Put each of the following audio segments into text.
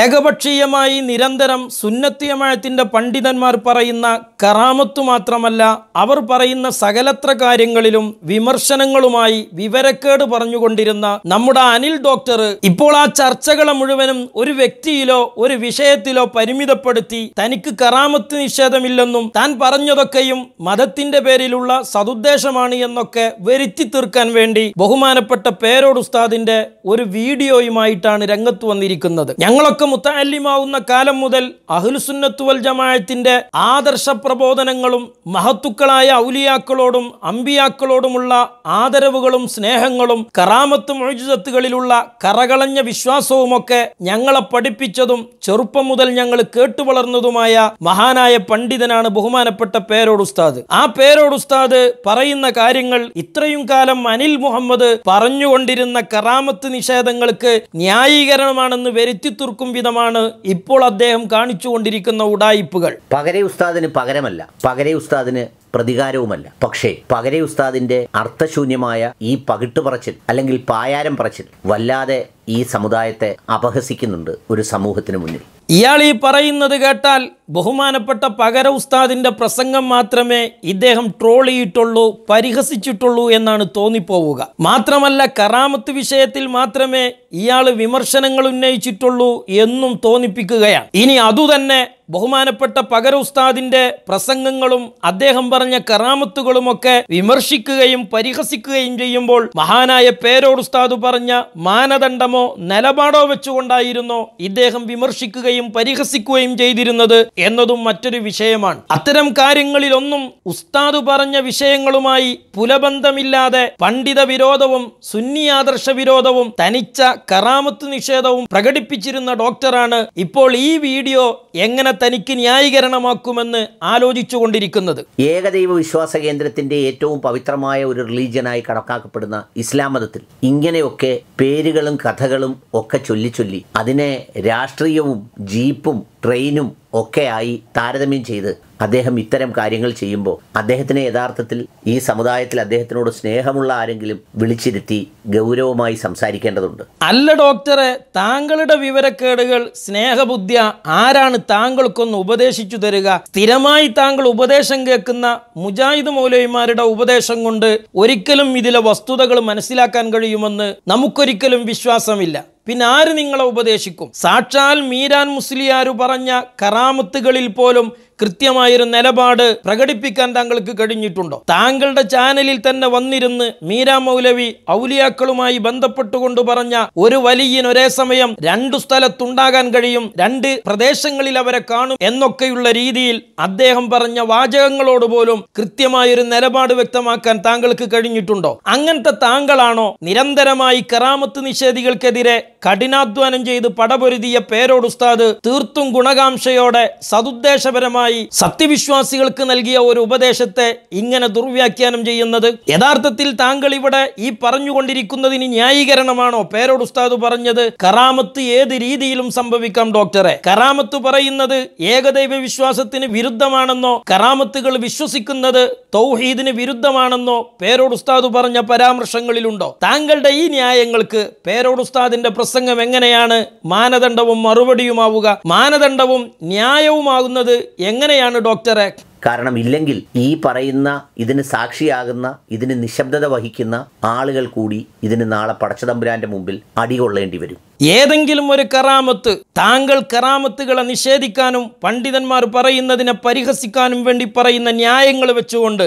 ഏകപക്ഷീയമായി നിരന്തരം സുന്നത്തിയമായത്തിൻ്റെ പണ്ഡിതന്മാർ പറയുന്ന കറാമത്തു മാത്രമല്ല അവർ പറയുന്ന സകലത്ര കാര്യങ്ങളിലും വിമർശനങ്ങളുമായി വിവരക്കേട് പറഞ്ഞുകൊണ്ടിരുന്ന നമ്മുടെ അനിൽ ഡോക്ടർ ഇപ്പോൾ ആ ചർച്ചകളെ മുഴുവനും ഒരു വ്യക്തിയിലോ ഒരു വിഷയത്തിലോ പരിമിതപ്പെടുത്തി തനിക്ക് കറാമത്ത് നിഷേധമില്ലെന്നും താൻ പറഞ്ഞതൊക്കെയും മതത്തിൻ്റെ പേരിലുള്ള സതുദ്ദേശമാണ് എന്നൊക്കെ വരുത്തി തീർക്കാൻ വേണ്ടി ബഹുമാനപ്പെട്ട പേരോട് ഉസ്താദിൻ്റെ ഒരു വീഡിയോയുമായിട്ടാണ് രംഗത്ത് വന്നിരിക്കുന്നത് ഞങ്ങളൊക്കെ ഉമ്മക്ക് മുത്തല്ലിമാവുന്ന കാലം മുതൽ അഹുൽസുന്നത്തുവൽ ജമായത്തിൻ്റെ ആദർശ പ്രബോധനങ്ങളും മഹത്തുക്കളായ ഔലിയാക്കളോടും അമ്പിയാക്കളോടുമുള്ള ആദരവുകളും സ്നേഹങ്ങളും കറാമത്തും ഒഴുജത്തുകളിലുള്ള കറകളഞ്ഞ വിശ്വാസവുമൊക്കെ ഞങ്ങളെ പഠിപ്പിച്ചതും ചെറുപ്പം മുതൽ ഞങ്ങൾ കേട്ടുവളർന്നതുമായ മഹാനായ പണ്ഡിതനാണ് ബഹുമാനപ്പെട്ട പേരോടുസ്താദ് ഉസ്താദ് ആ പേരോടുസ്താദ് ഉസ്താദ് പറയുന്ന കാര്യങ്ങൾ ഇത്രയും കാലം അനിൽ മുഹമ്മദ് പറഞ്ഞുകൊണ്ടിരുന്ന കറാമത്ത് നിഷേധങ്ങൾക്ക് ന്യായീകരണമാണെന്ന് വരുത്തി കൊടുക്കും വിധമാണ് ഇപ്പോൾ അദ്ദേഹം കാണിച്ചുകൊണ്ടിരിക്കുന്ന ഉടായിപ്പുകൾ പകരെ ഉസ്താദിന് പകരമല്ല പകരെ ഉസ്താദിന് പ്രതികാരവുമല്ല പക്ഷേ പകരെ ഉസ്താദിന്റെ അർത്ഥശൂന്യമായ ഈ പകിട്ട് പറച്ചിൽ അല്ലെങ്കിൽ പായാരം പറച്ചിൽ വല്ലാതെ ഈ സമുദായത്തെ അപഹസിക്കുന്നുണ്ട് ഒരു സമൂഹത്തിന് മുന്നിൽ ഇയാൾ ഈ പറയുന്നത് കേട്ടാൽ ബഹുമാനപ്പെട്ട പകര ഉസ്താദിൻ്റെ പ്രസംഗം മാത്രമേ ഇദ്ദേഹം ട്രോൾ ചെയ്തിട്ടുള്ളൂ പരിഹസിച്ചിട്ടുള്ളൂ എന്നാണ് തോന്നിപ്പോവുക മാത്രമല്ല കറാമത്ത് വിഷയത്തിൽ മാത്രമേ ഇയാൾ വിമർശനങ്ങൾ ഉന്നയിച്ചിട്ടുള്ളൂ എന്നും തോന്നിപ്പിക്കുകയാണ് ഇനി അതുതന്നെ ബഹുമാനപ്പെട്ട പകര ഉസ്താദിൻ്റെ പ്രസംഗങ്ങളും അദ്ദേഹം പറഞ്ഞ കറാമത്തുകളുമൊക്കെ വിമർശിക്കുകയും പരിഹസിക്കുകയും ചെയ്യുമ്പോൾ മഹാനായ പേരോട് ഉസ്താദ് പറഞ്ഞ മാനദണ്ഡമോ നിലപാടോ വെച്ചുകൊണ്ടായിരുന്നോ ഇദ്ദേഹം വിമർശിക്കുകയും പരിഹസിക്കുകയും ചെയ്തിരുന്നത് എന്നതും മറ്റൊരു വിഷയമാണ് അത്തരം കാര്യങ്ങളിലൊന്നും ഉസ്താദ് പറഞ്ഞ വിഷയങ്ങളുമായി പുലബന്ധമില്ലാതെ പണ്ഡിത വിരോധവും സുന്നി ആദർശ വിരോധവും തനിച്ച കറാമത്ത് നിഷേധവും പ്രകടിപ്പിച്ചിരുന്ന ഡോക്ടറാണ് ഇപ്പോൾ ഈ വീഡിയോ എങ്ങനെ തനിക്ക് ന്യായീകരണമാക്കുമെന്ന് ആലോചിച്ചു കൊണ്ടിരിക്കുന്നത് ഏകദൈവ വിശ്വാസ കേന്ദ്രത്തിന്റെ ഏറ്റവും പവിത്രമായ ഒരു റിലീജിയനായി കണക്കാക്കപ്പെടുന്ന ഇസ്ലാം മതത്തിൽ ഇങ്ങനെയൊക്കെ പേരുകളും കഥകളും ഒക്കെ ചൊല്ലിച്ചൊല്ലി അതിനെ രാഷ്ട്രീയവും ജീപ്പും ട്രെയിനും ഒക്കെയായി താരതമ്യം ചെയ്ത് അദ്ദേഹം ഇത്തരം കാര്യങ്ങൾ ചെയ്യുമ്പോൾ അദ്ദേഹത്തിനെ യഥാർത്ഥത്തിൽ ഈ സമുദായത്തിൽ അദ്ദേഹത്തിനോട് സ്നേഹമുള്ള ആരെങ്കിലും വിളിച്ചിരുത്തി ഗൗരവമായി സംസാരിക്കേണ്ടതുണ്ട് അല്ല ഡോക്ടറെ താങ്കളുടെ വിവരക്കേടുകൾ സ്നേഹബുദ്ധ്യ ആരാണ് താങ്കൾക്കൊന്ന് ഉപദേശിച്ചു തരിക സ്ഥിരമായി താങ്കൾ ഉപദേശം കേൾക്കുന്ന മുജാഹിദ് മൗലവിമാരുടെ ഉപദേശം കൊണ്ട് ഒരിക്കലും ഇതിലെ വസ്തുതകൾ മനസ്സിലാക്കാൻ കഴിയുമെന്ന് നമുക്കൊരിക്കലും വിശ്വാസമില്ല പിന്നെ ആര് നിങ്ങളെ ഉപദേശിക്കും സാക്ഷാൽ മീരാൻ മുസ്ലിയാർ പറഞ്ഞ കറാമത്തുകളിൽ പോലും കൃത്യമായൊരു നിലപാട് പ്രകടിപ്പിക്കാൻ താങ്കൾക്ക് കഴിഞ്ഞിട്ടുണ്ടോ താങ്കളുടെ ചാനലിൽ തന്നെ വന്നിരുന്ന് മീര മൗലവി ഔലിയാക്കളുമായി ബന്ധപ്പെട്ടുകൊണ്ട് പറഞ്ഞ ഒരു വലിയൻ ഒരേ സമയം രണ്ടു സ്ഥലത്തുണ്ടാകാൻ കഴിയും രണ്ട് പ്രദേശങ്ങളിൽ അവരെ കാണും എന്നൊക്കെയുള്ള രീതിയിൽ അദ്ദേഹം പറഞ്ഞ വാചകങ്ങളോട് പോലും കൃത്യമായൊരു നിലപാട് വ്യക്തമാക്കാൻ താങ്കൾക്ക് കഴിഞ്ഞിട്ടുണ്ടോ അങ്ങനത്തെ താങ്കളാണോ നിരന്തരമായി കറാമത്ത് നിഷേധികൾക്കെതിരെ കഠിനാധ്വാനം ചെയ്ത് പടപൊരുതിയ പേരോട് ഉസ്താദ് തീർത്തും ഗുണകാംക്ഷയോടെ സതുദ്ദേശപരമായി ഉദാഹരണമായി സത്യവിശ്വാസികൾക്ക് നൽകിയ ഒരു ഉപദേശത്തെ ഇങ്ങനെ ദുർവ്യാഖ്യാനം ചെയ്യുന്നത് യഥാർത്ഥത്തിൽ താങ്കൾ ഇവിടെ ഈ പറഞ്ഞുകൊണ്ടിരിക്കുന്നതിന് ന്യായീകരണമാണോ പേരോട് ഉസ്താദ് പറഞ്ഞത് കറാമത്ത് ഏത് രീതിയിലും സംഭവിക്കാം ഡോക്ടറെ കറാമത്ത് പറയുന്നത് ഏകദൈവ വിശ്വാസത്തിന് വിരുദ്ധമാണെന്നോ കറാമത്തുകൾ വിശ്വസിക്കുന്നത് തൗഹീദിന് വിരുദ്ധമാണെന്നോ പേരോട് ഉസ്താദ് പറഞ്ഞ പരാമർശങ്ങളിലുണ്ടോ താങ്കളുടെ ഈ ന്യായങ്ങൾക്ക് പേരോട് ഉസ്താദിന്റെ പ്രസംഗം എങ്ങനെയാണ് മാനദണ്ഡവും മറുപടിയുമാവുക മാനദണ്ഡവും ന്യായവുമാകുന്നത് എങ്ങനെ എങ്ങനെയാണ് ഡോക്ടറെ കാരണം ഇല്ലെങ്കിൽ ഈ പറയുന്ന ഇതിന് സാക്ഷിയാകുന്ന ഇതിന് നിശബ്ദത വഹിക്കുന്ന ആളുകൾ കൂടി ഇതിന് നാളെ പടച്ചതമ്പുരാന്റെ മുമ്പിൽ അടികൊള്ളേണ്ടി വരും ഏതെങ്കിലും ഒരു കറാമത്ത് താങ്കൾ കറാമത്തുകളെ നിഷേധിക്കാനും പണ്ഡിതന്മാർ പറയുന്നതിനെ പരിഹസിക്കാനും വേണ്ടി പറയുന്ന ന്യായങ്ങൾ വെച്ചുകൊണ്ട്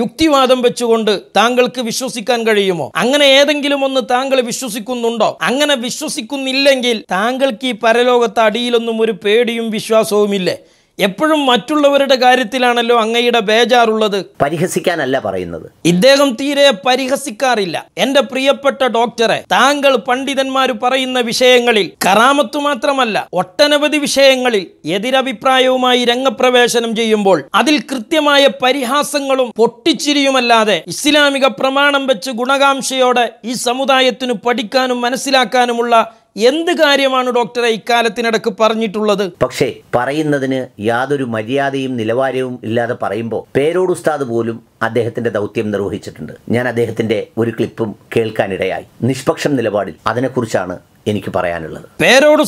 യുക്തിവാദം വെച്ചുകൊണ്ട് താങ്കൾക്ക് വിശ്വസിക്കാൻ കഴിയുമോ അങ്ങനെ ഏതെങ്കിലും ഒന്ന് താങ്കൾ വിശ്വസിക്കുന്നുണ്ടോ അങ്ങനെ വിശ്വസിക്കുന്നില്ലെങ്കിൽ താങ്കൾക്ക് ഈ പരലോകത്ത് അടിയിലൊന്നും ഒരു പേടിയും വിശ്വാസവുമില്ലേ എപ്പോഴും മറ്റുള്ളവരുടെ കാര്യത്തിലാണല്ലോ അങ്ങയുടെ ബേജാറുള്ളത് പരിഹസിക്കാനല്ല പറയുന്നത് ഇദ്ദേഹം തീരെ പരിഹസിക്കാറില്ല എന്റെ പ്രിയപ്പെട്ട ഡോക്ടറെ താങ്കൾ പണ്ഡിതന്മാർ പറയുന്ന വിഷയങ്ങളിൽ കറാമത്തു മാത്രമല്ല ഒട്ടനവധി വിഷയങ്ങളിൽ എതിരഭിപ്രായവുമായി രംഗപ്രവേശനം ചെയ്യുമ്പോൾ അതിൽ കൃത്യമായ പരിഹാസങ്ങളും പൊട്ടിച്ചിരിയുമല്ലാതെ ഇസ്ലാമിക പ്രമാണം വെച്ച് ഗുണകാംക്ഷയോടെ ഈ സമുദായത്തിന് പഠിക്കാനും മനസ്സിലാക്കാനുമുള്ള എന്ത് കാര്യമാണ് ഡോക്ടറെ ഇക്കാലത്തിനിടക്ക് പറഞ്ഞിട്ടുള്ളത് പക്ഷേ പറയുന്നതിന് യാതൊരു മര്യാദയും നിലവാരവും ഇല്ലാതെ പറയുമ്പോൾ പേരോടുസ്താദ് പോലും അദ്ദേഹത്തിന്റെ ദൗത്യം നിർവഹിച്ചിട്ടുണ്ട് ഞാൻ അദ്ദേഹത്തിന്റെ ഒരു ക്ലിപ്പും കേൾക്കാനിടയായി നിഷ്പക്ഷം നിലപാടിൽ അതിനെക്കുറിച്ചാണ് എനിക്ക് പറയാനുള്ളത് പേരോട്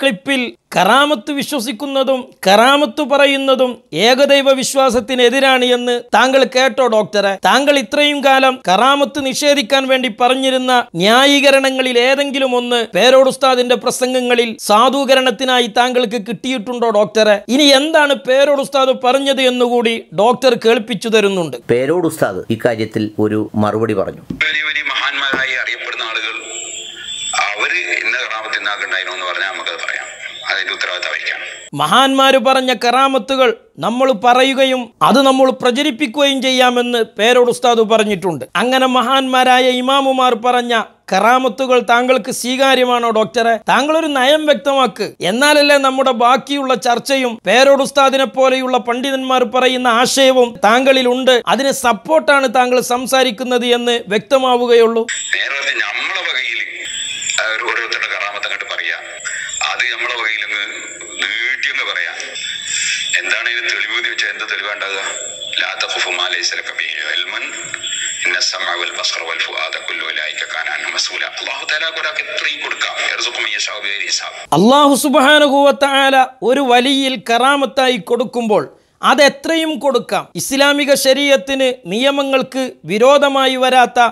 ക്ലിപ്പിൽ കറാമത്ത് വിശ്വസിക്കുന്നതും കറാമത്ത് പറയുന്നതും ഏകദൈവ വിശ്വാസത്തിനെതിരാണ് എന്ന് താങ്കൾ കേട്ടോ ഡോക്ടറെ താങ്കൾ ഇത്രയും കാലം കറാമത്ത് നിഷേധിക്കാൻ വേണ്ടി പറഞ്ഞിരുന്ന ന്യായീകരണങ്ങളിൽ ഏതെങ്കിലും ഒന്ന് പേരോടുസ്താദിന്റെ ഉസ്താദിന്റെ പ്രസംഗങ്ങളിൽ സാധൂകരണത്തിനായി താങ്കൾക്ക് കിട്ടിയിട്ടുണ്ടോ ഡോക്ടറെ ഇനി എന്താണ് പേരോടുസ്താദ് ഉസ്താദ് പറഞ്ഞത് എന്നുകൂടി ഡോക്ടർ കേൾപ്പിച്ചു തരുന്നുണ്ട് പേരോടുസ്താദ് ഇക്കാര്യത്തിൽ ഒരു മറുപടി പറഞ്ഞു മഹാന്മാർ പറഞ്ഞ കറാമത്തുകൾ നമ്മൾ പറയുകയും അത് നമ്മൾ പ്രചരിപ്പിക്കുകയും ചെയ്യാമെന്ന് പേരോട് ഉസ്താദ് പറഞ്ഞിട്ടുണ്ട് അങ്ങനെ മഹാന്മാരായ ഇമാമുമാർ പറഞ്ഞ കറാമത്തുകൾ താങ്കൾക്ക് സ്വീകാര്യമാണോ ഡോക്ടറെ താങ്കൾ ഒരു നയം വ്യക്തമാക്ക് എന്നാലല്ലേ നമ്മുടെ ബാക്കിയുള്ള ചർച്ചയും പേരോട് ഉസ്താദിനെ പോലെയുള്ള പണ്ഡിതന്മാർ പറയുന്ന ആശയവും താങ്കളിൽ ഉണ്ട് അതിന് സപ്പോർട്ടാണ് താങ്കൾ സംസാരിക്കുന്നത് എന്ന് വ്യക്തമാവുകയുള്ളൂ നമ്മളെ വകയിൽ ഓരോരുത്തരുടെ കറാമത്തങ്ങോട്ട് പറയാ അത് നമ്മളെ വകയിൽ പറയാം എന്താണ് ഇതിന് തെളിവ് എന്ന് വെച്ചാൽ എന്ത് തെളിവുണ്ടാകുക ഒരു വലിയിൽ കറാമത്തായി കൊടുക്കുമ്പോൾ അത് എത്രയും കൊടുക്കാം ഇസ്ലാമിക ശരീരത്തിന് നിയമങ്ങൾക്ക് വിരോധമായി വരാത്ത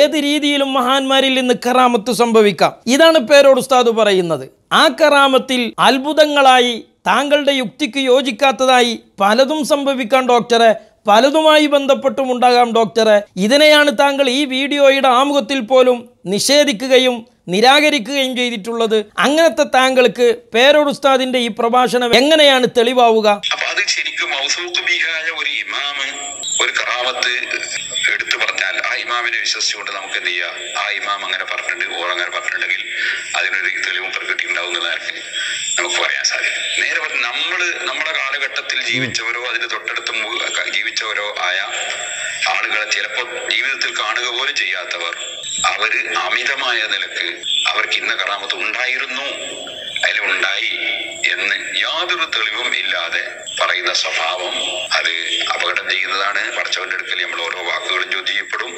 ഏത് രീതിയിലും മഹാന്മാരിൽ നിന്ന് കറാമത്ത് സംഭവിക്കാം ഇതാണ് പേരോട് ഉസ്താദ് പറയുന്നത് ആ കറാമത്തിൽ അത്ഭുതങ്ങളായി താങ്കളുടെ യുക്തിക്ക് യോജിക്കാത്തതായി പലതും സംഭവിക്കാം ഡോക്ടറെ പലതുമായി ബന്ധപ്പെട്ടും ഉണ്ടാകാം ഡോക്ടറെ ഇതിനെയാണ് താങ്കൾ ഈ വീഡിയോയുടെ ആമുഖത്തിൽ പോലും നിഷേധിക്കുകയും നിരാകരിക്കുകയും ചെയ്തിട്ടുള്ളത് അങ്ങനത്തെ താങ്കൾക്ക് പേരോടുസ്താദിന്റെ ഈ പ്രഭാഷണം എങ്ങനെയാണ് തെളിവാവുക അത് ശരിക്കും ഒരു ഇമാമ് ഒരു കറാമത്ത് എടുത്തു പറഞ്ഞാൽ ആ ഇമാമിനെ വിശ്വസിച്ചുകൊണ്ട് നമുക്ക് എന്ത് ചെയ്യാം ആ ഇമാം അങ്ങനെ പറഞ്ഞിട്ടുണ്ട് ഓർ അങ്ങനെ പറഞ്ഞിട്ടുണ്ടെങ്കിൽ അതിനൊരു തെളിവും പ്രകൃതി ഉണ്ടാവുന്നതായിരിക്കും നമുക്ക് പറയാൻ സാധിക്കും നേരെ നമ്മൾ നമ്മുടെ കാലഘട്ടത്തിൽ ജീവിച്ചവരോ അതിന് തൊട്ടടുത്ത് ജീവിച്ചവരോ ആയ ആളുകളെ ചിലപ്പോൾ ജീവിതത്തിൽ കാണുക പോലും ചെയ്യാത്തവർ അവര് അമിതമായ നിലക്ക് അവർക്ക് ഇന്ന കറാമത്ത് ഉണ്ടായിരുന്നു അതിൽ ഉണ്ടായി എന്ന് യാതൊരു തെളിവും ഇല്ലാതെ പറയുന്ന സ്വഭാവം അത് അപകടം ചെയ്യുന്നതാണ് പഠിച്ചവന്റെ അടുക്കൽ നമ്മൾ ഓരോ വാക്കുകളും ചോദ്യം ചെയ്യപ്പെടും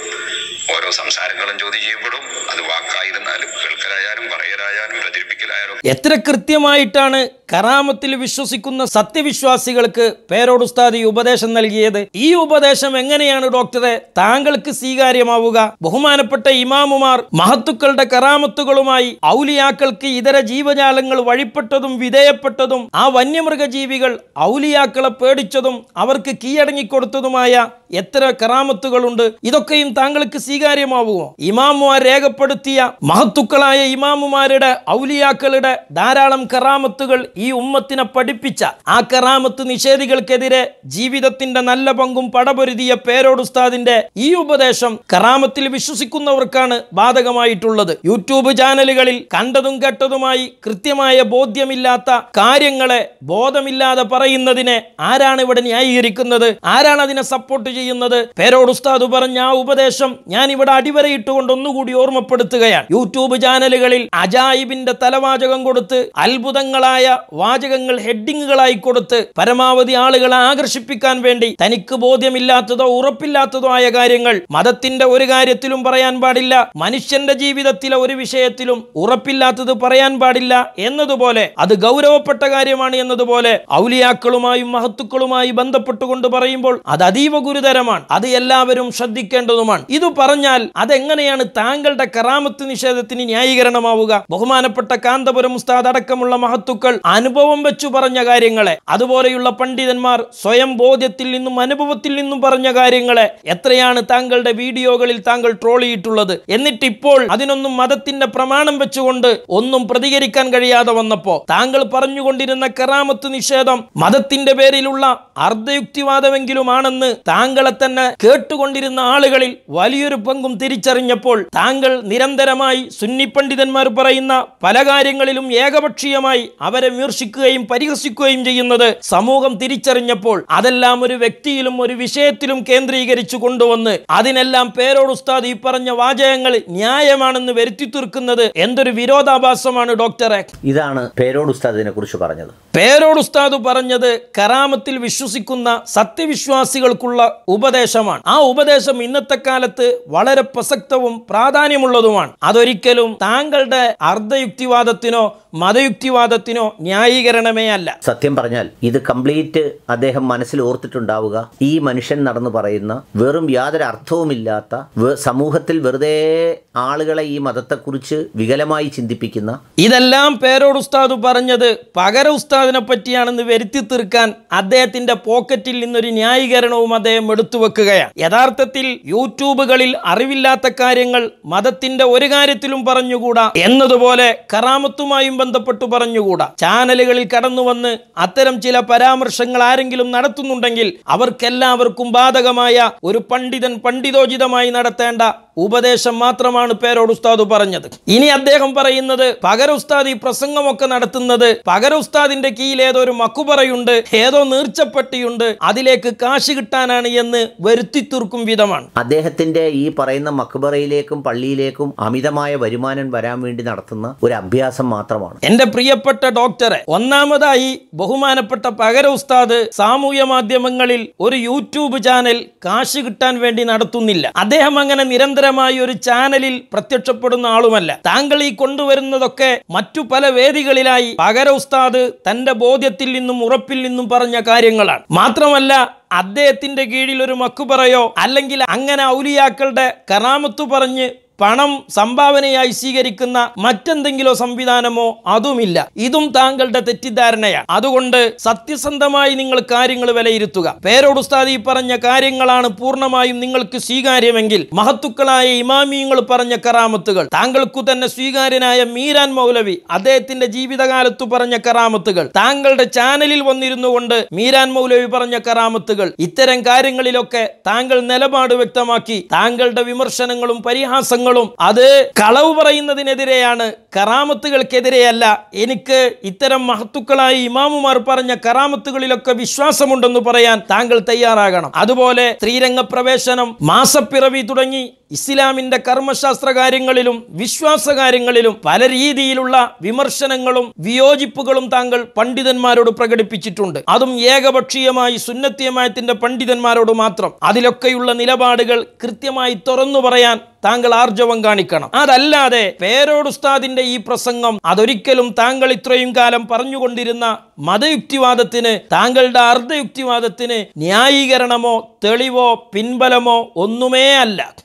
ഓരോ സംസാരങ്ങളും ചോദ്യം ചെയ്യപ്പെടും അത് വാക്കായിരുന്നാലും കേൾക്കലായാലും പറയലായാലും പ്രചരിപ്പിക്കലായാലും എത്ര കൃത്യമായിട്ടാണ് കറാമത്തിൽ വിശ്വസിക്കുന്ന സത്യവിശ്വാസികൾക്ക് പേരോടുസ്താദി ഉപദേശം നൽകിയത് ഈ ഉപദേശം എങ്ങനെയാണ് ഡോക്ടറെ താങ്കൾക്ക് സ്വീകാര്യമാവുക ബഹുമാനപ്പെട്ട ഇമാമുമാർ മഹത്തുക്കളുടെ കറാമത്തുകളുമായി ഔലിയാക്കൾക്ക് ഇതര ജീവജാലങ്ങൾ വഴിപ്പെട്ടതും വിധേയപ്പെട്ടതും ആ വന്യമൃഗജീവികൾ ഔലിയാക്കളെ പേടിച്ചതും അവർക്ക് കീഴടങ്ങിക്കൊടുത്തതുമായ എത്ര കറാമത്തുകളുണ്ട് ഇതൊക്കെയും താങ്കൾക്ക് സ്വീകാര്യമാവുമോ ഇമാമുമാർ രേഖപ്പെടുത്തിയ മഹത്തുക്കളായ ഇമാമുമാരുടെ ഔലിയാക്കളുടെ ധാരാളം കറാമത്തുകൾ ഈ ഉമ്മത്തിനെ പഠിപ്പിച്ച ആ കറാമത്ത് നിഷേധികൾക്കെതിരെ ജീവിതത്തിന്റെ നല്ല പങ്കും പടപൊരുതിയ പേരോടുസ്താദിന്റെ ഈ ഉപദേശം കറാമത്തിൽ വിശ്വസിക്കുന്നവർക്കാണ് ബാധകമായിട്ടുള്ളത് യൂട്യൂബ് ചാനലുകളിൽ കണ്ടതും കേട്ടതുമായി കൃത്യമായ ബോധ്യമില്ലാത്ത കാര്യങ്ങളെ ബോധമില്ലാതെ പറയുന്നതിനെ ആരാണ് ഇവിടെ ന്യായീകരിക്കുന്നത് ആരാണ് അതിനെ സപ്പോർട്ട് ചെയ്യുന്നത് പേരോട് ഉസ്താദ് പറഞ്ഞ ആ ഉപദേശം ഞാൻ ഇവിടെ അടിവരയിട്ടുകൊണ്ട് ഒന്നുകൂടി ഓർമ്മപ്പെടുത്തുകയാണ് യൂട്യൂബ് ചാനലുകളിൽ അജായിബിന്റെ തലവാചകം കൊടുത്ത് അത്ഭുതങ്ങളായ വാചകങ്ങൾ ഹെഡിങ്ങുകളായി കൊടുത്ത് പരമാവധി ആളുകളെ ആകർഷിപ്പിക്കാൻ വേണ്ടി തനിക്ക് ബോധ്യമില്ലാത്തതോ ഉറപ്പില്ലാത്തതോ ആയ കാര്യങ്ങൾ മതത്തിന്റെ ഒരു കാര്യത്തിലും പറയാൻ പാടില്ല മനുഷ്യന്റെ ജീവിതത്തിലെ ഒരു വിഷയത്തിലും ഉറപ്പില്ലാത്തത് പറയാൻ പാടില്ല എന്നതുപോലെ അത് ഗൗരവപ്പെട്ട കാര്യമാണ് എന്നതുപോലെ ഔലിയാക്കളുമായും മഹത്തുക്കളുമായി ബന്ധപ്പെട്ടുകൊണ്ട് പറയുമ്പോൾ അത് അതീവ ഗുരുതരമാണ് അത് എല്ലാവരും ശ്രദ്ധിക്കേണ്ടതുമാണ് ഇത് പറഞ്ഞാൽ അതെങ്ങനെയാണ് താങ്കളുടെ കറാമത്ത് നിഷേധത്തിന് ന്യായീകരണമാവുക ബഹുമാനപ്പെട്ട കാന്തപുരം ഉസ്താദ് അടക്കമുള്ള മഹത്തുക്കൾ അനുഭവം വെച്ചു പറഞ്ഞ കാര്യങ്ങളെ അതുപോലെയുള്ള പണ്ഡിതന്മാർ സ്വയം ബോധ്യത്തിൽ നിന്നും അനുഭവത്തിൽ നിന്നും പറഞ്ഞ കാര്യങ്ങളെ എത്രയാണ് താങ്കളുടെ വീഡിയോകളിൽ താങ്കൾ ട്രോളിയിട്ടുള്ളത് ഇപ്പോൾ അതിനൊന്നും മതത്തിന്റെ പ്രമാണം വെച്ചുകൊണ്ട് ഒന്നും പ്രതികരിക്കാൻ കഴിയാതെ വന്നപ്പോ താങ്കൾ പറഞ്ഞുകൊണ്ടിരുന്ന കറാമത്ത് നിഷേധം മതത്തിന്റെ പേരിലുള്ള അർദ്ധയുക്തിവാദമെങ്കിലും ആണെന്ന് താങ്കൾ താങ്കളെ തന്നെ കേട്ടുകൊണ്ടിരുന്ന ആളുകളിൽ വലിയൊരു പങ്കും തിരിച്ചറിഞ്ഞപ്പോൾ താങ്കൾ നിരന്തരമായി സുന്നി പണ്ഡിതന്മാർ പറയുന്ന പല കാര്യങ്ങളിലും ഏകപക്ഷീയമായി അവരെ വിമർശിക്കുകയും പരിഹസിക്കുകയും ചെയ്യുന്നത് സമൂഹം തിരിച്ചറിഞ്ഞപ്പോൾ അതെല്ലാം ഒരു വ്യക്തിയിലും ഒരു വിഷയത്തിലും കേന്ദ്രീകരിച്ചു കൊണ്ടുവന്ന് അതിനെല്ലാം പേരോട് ഉസ്താദ് ഈ പറഞ്ഞ വാചകങ്ങൾ ന്യായമാണെന്ന് വരുത്തി തീർക്കുന്നത് എന്തൊരു വിരോധാഭാസമാണ് ഡോക്ടറെ ഇതാണ് പേരോട് ഉസ്താദിനെ കുറിച്ച് പറഞ്ഞത് പേരോട് ഉസ്താദ് പറഞ്ഞത് കറാമത്തിൽ വിശ്വസിക്കുന്ന സത്യവിശ്വാസികൾക്കുള്ള ഉപദേശമാണ് ആ ഉപദേശം ഇന്നത്തെ കാലത്ത് വളരെ പ്രസക്തവും പ്രാധാന്യമുള്ളതുമാണ് അതൊരിക്കലും താങ്കളുടെ അർദ്ധയുക്തിവാദത്തിനോ മതയുക്തിവാദത്തിനോ ന്യായീകരണമേ അല്ല സത്യം പറഞ്ഞാൽ ഇത് കംപ്ലീറ്റ് അദ്ദേഹം മനസ്സിൽ ഓർത്തിട്ടുണ്ടാവുക ഈ മനുഷ്യൻ നടന്നു പറയുന്ന വെറും യാതൊരു അർത്ഥവുമില്ലാത്ത സമൂഹത്തിൽ വെറുതെ ആളുകളെ ഈ മതത്തെക്കുറിച്ച് വികലമായി ചിന്തിപ്പിക്കുന്ന ഇതെല്ലാം പേരോട് ഉസ്താദ് പറഞ്ഞത് പകര ഉസ്താദിനെ പറ്റിയാണെന്ന് വരുത്തി തീർക്കാൻ അദ്ദേഹത്തിന്റെ പോക്കറ്റിൽ നിന്നൊരു ന്യായീകരണവും അദ്ദേഹം എടുത്തു വെക്കുകയാണ് യഥാർത്ഥത്തിൽ യൂട്യൂബുകളിൽ അറിവില്ലാത്ത കാര്യങ്ങൾ മതത്തിന്റെ ഒരു കാര്യത്തിലും പറഞ്ഞുകൂടാ എന്നതുപോലെ കറാമത്തുമായും ബന്ധപ്പെട്ടു പറഞ്ഞുകൂടാ ചാനലുകളിൽ കടന്നു വന്ന് അത്തരം ചില പരാമർശങ്ങൾ ആരെങ്കിലും നടത്തുന്നുണ്ടെങ്കിൽ അവർക്കെല്ലാവർക്കും ബാധകമായ ഒരു പണ്ഡിതൻ പണ്ഡിതോചിതമായി നടത്തേണ്ട ഉപദേശം മാത്രമാണ് പേരോട് ഉസ്താദ് പറഞ്ഞത് ഇനി അദ്ദേഹം പറയുന്നത് പകര ഉസ്താദ് ഈ പ്രസംഗമൊക്കെ നടത്തുന്നത് പകര ഉസ്താദിന്റെ കീഴിൽ ഏതോ ഒരു മക്കുപറയുണ്ട് ഏതോ നീർച്ചപ്പെട്ടിയുണ്ട് അതിലേക്ക് കാശ് കിട്ടാനാണ് എന്ന് തീർക്കും വിധമാണ് അദ്ദേഹത്തിന്റെ ഈ പറയുന്ന മക്കുപറയിലേക്കും പള്ളിയിലേക്കും അമിതമായ വരുമാനം വരാൻ വേണ്ടി നടത്തുന്ന ഒരു അഭ്യാസം മാത്രമാണ് എന്റെ പ്രിയപ്പെട്ട ഡോക്ടറെ ഒന്നാമതായി ബഹുമാനപ്പെട്ട പകര ഉസ്താദ് സാമൂഹ്യ മാധ്യമങ്ങളിൽ ഒരു യൂട്യൂബ് ചാനൽ കാശ് കിട്ടാൻ വേണ്ടി നടത്തുന്നില്ല അദ്ദേഹം അങ്ങനെ നിരന്തരം സ്വതന്ത്രമായ ഒരു ചാനലിൽ പ്രത്യക്ഷപ്പെടുന്ന ആളുമല്ല താങ്കൾ ഈ കൊണ്ടുവരുന്നതൊക്കെ മറ്റു പല വേദികളിലായി പകര ഉസ്താദ് തന്റെ ബോധ്യത്തിൽ നിന്നും ഉറപ്പിൽ നിന്നും പറഞ്ഞ കാര്യങ്ങളാണ് മാത്രമല്ല അദ്ദേഹത്തിന്റെ കീഴിൽ ഒരു മക്കുപറയോ അല്ലെങ്കിൽ അങ്ങനെ ഔലിയാക്കളുടെ കറാമത്തു പറഞ്ഞ് പണം സംഭാവനയായി സ്വീകരിക്കുന്ന മറ്റെന്തെങ്കിലും സംവിധാനമോ അതുമില്ല ഇതും താങ്കളുടെ തെറ്റിദ്ധാരണയാണ് അതുകൊണ്ട് സത്യസന്ധമായി നിങ്ങൾ കാര്യങ്ങൾ വിലയിരുത്തുക പേരോടുസ്താദി ഉസ്താദി പറഞ്ഞ കാര്യങ്ങളാണ് പൂർണ്ണമായും നിങ്ങൾക്ക് സ്വീകാര്യമെങ്കിൽ മഹത്തുക്കളായ ഇമാമിയങ്ങൾ പറഞ്ഞ കറാമത്തുകൾ താങ്കൾക്കു തന്നെ സ്വീകാര്യനായ മീരാൻ മൗലവി അദ്ദേഹത്തിന്റെ ജീവിതകാലത്തു പറഞ്ഞ കറാമത്തുകൾ താങ്കളുടെ ചാനലിൽ വന്നിരുന്നു കൊണ്ട് മീരാൻ മൗലവി പറഞ്ഞ കറാമത്തുകൾ ഇത്തരം കാര്യങ്ങളിലൊക്കെ താങ്കൾ നിലപാട് വ്യക്തമാക്കി താങ്കളുടെ വിമർശനങ്ങളും പരിഹാസങ്ങളും പ്രയോഗങ്ങളും അത് കളവ് പറയുന്നതിനെതിരെയാണ് കറാമത്തുകൾക്കെതിരെയല്ല എനിക്ക് ഇത്തരം മഹത്തുക്കളായി ഇമാമുമാർ പറഞ്ഞ കറാമത്തുകളിലൊക്കെ വിശ്വാസമുണ്ടെന്ന് പറയാൻ താങ്കൾ തയ്യാറാകണം അതുപോലെ സ്ത്രീരംഗ പ്രവേശനം മാസപ്പിറവി തുടങ്ങി ഇസ്ലാമിൻ്റെ കർമ്മശാസ്ത്ര കാര്യങ്ങളിലും വിശ്വാസ കാര്യങ്ങളിലും പല രീതിയിലുള്ള വിമർശനങ്ങളും വിയോജിപ്പുകളും താങ്കൾ പണ്ഡിതന്മാരോട് പ്രകടിപ്പിച്ചിട്ടുണ്ട് അതും ഏകപക്ഷീയമായി സുന്നത്തിയമായത്തിൻ്റെ പണ്ഡിതന്മാരോട് മാത്രം അതിലൊക്കെയുള്ള നിലപാടുകൾ കൃത്യമായി തുറന്നു പറയാൻ താങ്കൾ ആർജവം കാണിക്കണം അതല്ലാതെ പേരോടുസ്താദിന്റെ ഈ പ്രസംഗം അതൊരിക്കലും താങ്കൾ ഇത്രയും കാലം പറഞ്ഞുകൊണ്ടിരുന്ന മതയുക്തിവാദത്തിന് താങ്കളുടെ അർദ്ധയുക്തിവാദത്തിന് ന്യായീകരണമോ തെളിവോ പിൻബലമോ ഒന്നുമേ അല്ല